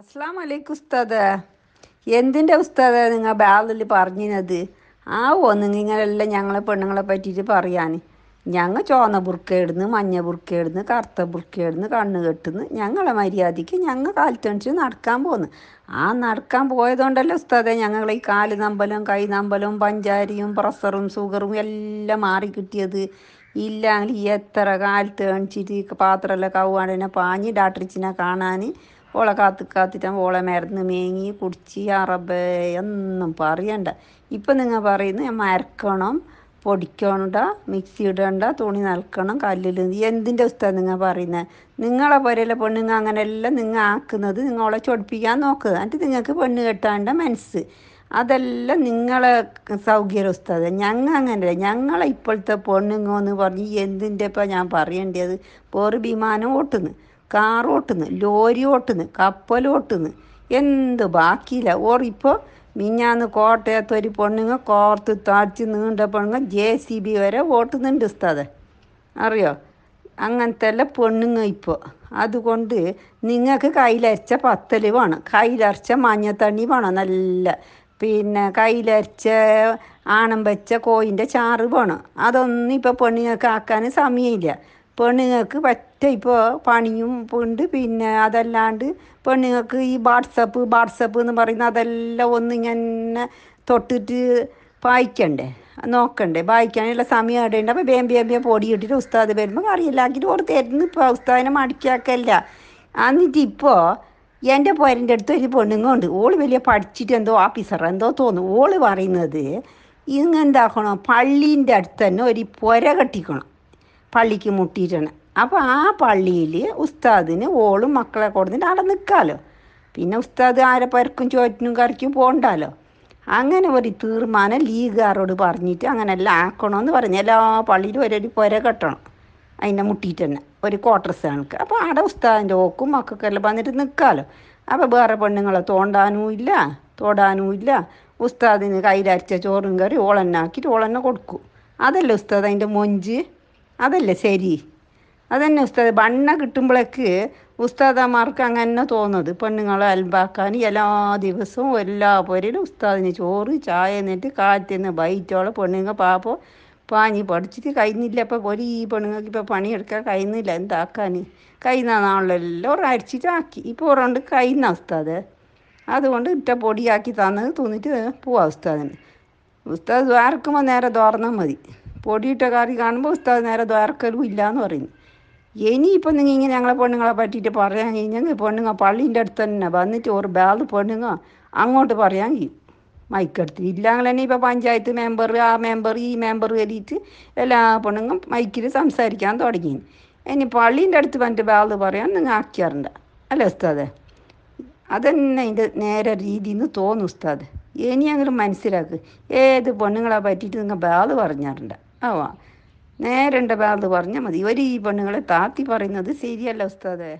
അസ്ലാം അലൈക്കും ഉസ്താദ എന്തിൻ്റെ ഉസ്താദ നിങ്ങൾ ബാലിൽ പറഞ്ഞിരുന്നത് ആ നിങ്ങളെല്ലാം ഞങ്ങളെ പെണ്ണുങ്ങളെ പറ്റിയിട്ട് പറയാൻ ഞങ്ങൾ ചോന്ന ബുർക്കയിടുന്ന് മഞ്ഞ ബുർക്കയിടുന്ന് കറുത്ത ബുർക്കയിടുന്ന് കണ്ണ് കെട്ടുന്നു ഞങ്ങളെ മര്യാദയ്ക്ക് ഞങ്ങൾ കാലത്തണിച്ച് നടക്കാൻ പോകുന്നു ആ നടക്കാൻ പോയതുകൊണ്ടല്ലേ ഉസ്താദെ ഞങ്ങളെ ഈ കാല് നമ്പലും കൈ നമ്പലും പഞ്ചാരിയും പ്രസറും ഷുഗറും എല്ലാം മാറി കിട്ടിയത് ഇല്ലെങ്കിൽ എത്ര കാലത്ത് എണിച്ചിട്ട് പാത്രമല്ല കൗവാണ്ടിനെ പാഞ്ഞ് ഡാക്ടറിച്ചിനെ കാണാൻ ഓളെ കാത്തു കാത്തിട്ടാൻ ഓളെ മരുന്ന് മേങ്ങി കുടിച്ച് അറബ് ഒന്നും പറയണ്ട ഇപ്പം നിങ്ങൾ പറയുന്നത് ഞാൻ മരക്കണം പൊടിക്കണ്ട മിക്സി ഇടണ്ട തുണി നൽക്കണം കല്ലിൽ എന്തിൻ്റെ ഉസ്താ നിങ്ങൾ പറയുന്നത് നിങ്ങളെ പോലെയുള്ള പെണ്ണുങ്ങൾ അങ്ങനെയെല്ലാം നിങ്ങൾ ആക്കുന്നത് നിങ്ങളെ ചൊടിപ്പിക്കാൻ നോക്കുക എന്നിട്ട് നിങ്ങൾക്ക് പെണ്ണ് കെട്ടാണ്ട മനസ്സ് അതെല്ലാം നിങ്ങളെ സൗകര്യ ഉസ്താദ് ഞങ്ങൾ അങ്ങനെയല്ല ഞങ്ങളെ ഇപ്പോഴത്തെ പെണ്ണുങ്ങോ എന്ന് പറഞ്ഞ് എന്തിൻ്റെ ഇപ്പം ഞാൻ പറയേണ്ടത് പോറ് വിമാനം ഓട്ടുന്നു കാറോട്ടുന്ന് ലോരിയോട്ടുന്ന് കപ്പലോട്ടുന്ന് എന്ത് ബാക്കിയില്ല ഓർ മിഞ്ഞാന്ന് കോട്ടയത്ത് ഒരു പെണ്ണുങ്ങ കോർത്ത് താഴ്ച നീണ്ട പെണ്ണുങ്ങ ജെ സി ബി വരെ ഓട്ടുന്നുണ്ട് ഉസ്താദ് അറിയോ അങ്ങനത്തെ അല്ല പെണ്ണുങ്ങ ഇപ്പോൾ അതുകൊണ്ട് നിങ്ങൾക്ക് കയ്യിലരച്ച പത്തൽ വേണം കയ്യിലരച്ച മഞ്ഞത്തണ്ണി വേണം നല്ല പിന്നെ കയ്യിലരച്ച ആണം വെച്ച കോയിൻ്റെ ചാറ് വേണം അതൊന്നും ഇപ്പോൾ പെണ്ണുങ്ങൾക്ക് ആക്കാൻ സമയമില്ല പെണ്ണുങ്ങൾക്ക് പറ്റ ഇപ്പോൾ പണിയും ഉണ്ട് പിന്നെ അതല്ലാണ്ട് പെണ്ണുങ്ങൾക്ക് ഈ വാട്സപ്പ് വാട്സപ്പ് എന്ന് പറയുന്ന അതെല്ലാം ഇങ്ങനെ തൊട്ടിട്ട് വായിക്കണ്ടേ നോക്കണ്ടേ വായിക്കാനുള്ള സമയം ഇടേണ്ട അപ്പോൾ വേം വേം വേം പൊടി ഇട്ടിട്ട് ഉസ്താദ് വരുമ്പോൾ കറിയില്ലാക്കിയിട്ട് ഓർ തരുന്നു ഇപ്പോൾ ഉസ്താദിനെ മടിക്കാക്കല്ല എന്നിട്ട് ഇപ്പോൾ എൻ്റെ പേരൻ്റെ അടുത്ത് ഒരു പെണ്ണുങ്ങുണ്ട് ഓള് വലിയ പഠിച്ചിട്ട് എന്തോ ഓഫീസർ എന്തോ തോന്നും ഓള് പറയുന്നത് ഇങ്ങെന്താക്കണം പള്ളീൻ്റെ അടുത്ത് തന്നെ ഒരു പുര കെട്ടിക്കണം പള്ളിക്ക് മുട്ടിയിട്ടാണ് അപ്പോൾ ആ പള്ളിയിൽ ഉസ്താദിന് ഓളും മക്കളെ കൊടുത്തിട്ട് അവിടെ നിൽക്കാമല്ലോ പിന്നെ ഉസ്താദ് ആരെ പരക്കും ചോറ്റിനും കറിക്കും പോകണ്ടല്ലോ അങ്ങനെ ഒരു തീർമാനം ലീഗുകാരോട് പറഞ്ഞിട്ട് അങ്ങനെ എല്ലാം ആക്കണമെന്ന് പറഞ്ഞു എല്ലാ പള്ളിയിലും ഒരു പുര കെട്ടണം അതിനെ മുട്ടിയിട്ട് തന്നെ ഒരു ക്വാർട്ടർസ് കണക്ക് അപ്പോൾ അവിടെ ഉസ്താദിൻ്റെ ഓക്കും മക്കൾക്കെല്ലാം വന്നിട്ട് നിൽക്കാമല്ലോ അപ്പോൾ വേറെ പെണ്ണുങ്ങളെ തോണ്ടാനും ഇല്ല തോടാനും ഇല്ല ഉസ്താദിന് കയ്യിലരച്ച ചോറും കറി ആക്കിയിട്ട് ഓളന്നെ കൊടുക്കും അതല്ല ഉസ്താദ് അതിൻ്റെ മൊഞ്ച് അതല്ലേ ശരി അതന്നെ ഉസ്താദ് ബണ്ണ കിട്ടുമ്പോഴേക്ക് ഉസ്താദമാർക്ക് അങ്ങനെ തോന്നുന്നത് പെണ്ണുങ്ങളെ അൽബാക്കാൻ എല്ലാ ദിവസവും എല്ലാ പൊരയിലും ഉസ്താദിന് ചോറ് ചായ എന്നിട്ട് കാറ്റുനിന്ന് ബൈറ്റോളം പെണ്ണുങ്ങൾ പാപ്പോ പാഞ്ഞി പഠിച്ചിട്ട് കഴിഞ്ഞില്ല ഇപ്പോൾ ഒരു ഈ പെണ്ണുങ്ങൾക്ക് ഇപ്പോൾ പണിയെടുക്കാൻ കഴിയുന്നില്ല എന്താക്കാൻ കഴിയുന്ന നാളിലെല്ലാം ആക്കി ഇപ്പോൾ ഒരണ്ട് കഴിയുന്ന ഉസ്താദ് അതുകൊണ്ട് ഇട്ട പൊടിയാക്കി തന്നത് തിന്നിട്ട് പോവാം ഉസ്താദിന് ഉസ്താദ് ആർക്കുമ്പോൾ നേരെ തുറന്നാൽ മതി പൊടിയിട്ട കറി കാണുമ്പോൾ ഉസ്താദ് നേരെ ദ്വാരക്കലും ഇല്ല എന്ന് പറയുന്നു ഇനിയിപ്പോൾ നിങ്ങൾ ഇങ്ങനെ ഞങ്ങളെ പെണ്ണുങ്ങളെ പറ്റിയിട്ട് പറയാൻ കഴിഞ്ഞെങ്കിൽ പെണ്ണുങ്ങൾ പള്ളീൻ്റെ അടുത്ത് തന്നെ വന്നിട്ട് ഒരു ബാള് പെണ്ണുങ്ങൾ അങ്ങോട്ട് പറയാൻ കഴിയും മൈക്കെടുത്ത് ഇല്ലെങ്കിൽ തന്നെ ഇപ്പോൾ പഞ്ചായത്ത് മെമ്പർ ആ മെമ്പർ ഈ മെമ്പർ കയറിയിട്ട് എല്ലാ പെണ്ണുങ്ങൾ മൈക്കിൽ സംസാരിക്കാൻ തുടങ്ങി ഇനി പള്ളീൻ്റെ അടുത്ത് വന്നിട്ട് ബാള് പറയാൻ നിങ്ങൾ ആക്കിയാറുണ്ട് അല്ലേ ഉസ്താദെ അതന്നെ അതിൻ്റെ നേരെ രീതിന്ന് തോന്നും ഉസ്താദ് ഇനിയെങ്കിലും മനസ്സിലാക്കുക ഏത് പെണ്ണുങ്ങളെ പറ്റിയിട്ട് നിങ്ങൾ ബാള് പറഞ്ഞാറുണ്ട് ആവാം നേരണ്ട അത് പറഞ്ഞാൽ മതി ഇവർ ഈ പെണ്ണുങ്ങളെ താത്തി പറയുന്നത് ശരിയല്ല ഉസ്താദേ